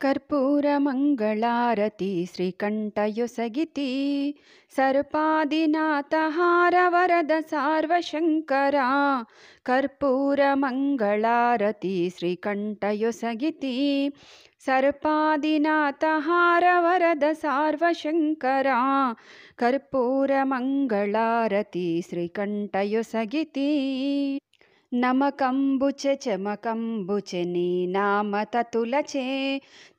कर्पूरमङ्गलारति श्रीकण्ठयुसगिति सर्पादिनाथहारवरद सार्वशङ्करा कर्पूरमङ्गलारति श्रीकण्ठयुसगिति सर्पादिनाथहारवरद सार्वशङ्करा कर्पूरमङ्गलारति श्रीकण्ठयुसगिति నమకంబుచె చెమకంబుచె నీ నామ తతులచే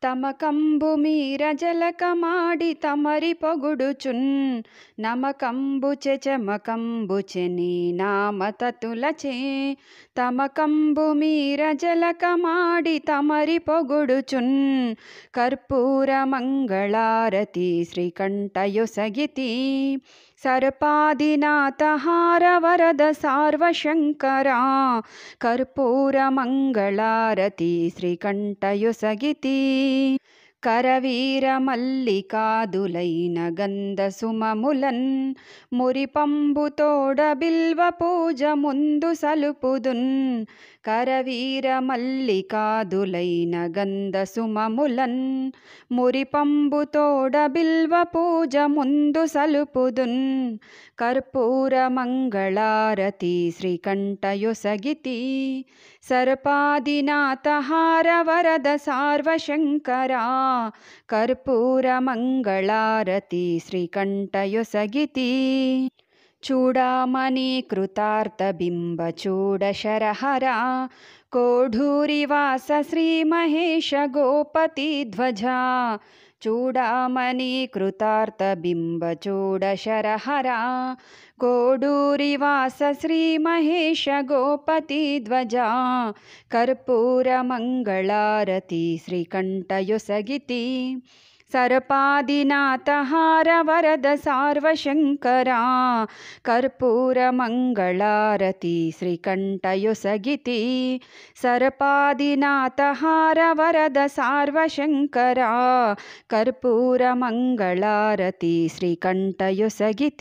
తమకంబు మీర జలకమాడి తమరి పొగుడుచున్ నమకంబుచె చెమకంబుచె నీ నామ తతులచే తమకంబు మీర జలకమాడి తమరి పొగుడుచున్ కర్పూర మంగళారతి శ్రీకంఠయొసగితి सर्पादिनाथ हारवरद सार्वशङ्करा कर्पूरमङ्गलारती श्रीकण्ठयुसगिती करवीरमल्लिकादुलैन गन्धसुममुलन् मुरिपम्बुतोडबिल्वपूजमुन्दु सलुपुदुन् करवीरमल्लिकादुलैन गन्धसुममुलन् मुरिपम्बुतोडबिल्वपूजमुन्दु सलुपुदुन् कर्पूरमङ्गलारति श्रीकण्ठयुसगिति सर्पादिनाथहारवरद सार्वशङ्करा कर्पूरमङ्गलारती श्रीकण्ठयुसगिती चूडामणि कृतार्थबिम्बचूडशरहरा कोढूरिवास श्रीमहेश गोपतिध्वजा चूडामणि कोडूरिवास श्रीमहेश गोपतिध्वजा कर्पूरमङ्गलारती श्रीकण्ठयुसगिति सर्पादिनाथहारवरद सार्वशङ्करा कर्पूर श्रीकण्ठयुसगिति सर्पादिनाथहारवरद सार्वशङ्करा कर्पूरमङ्गलारति श्रीकण्ठयुसगिति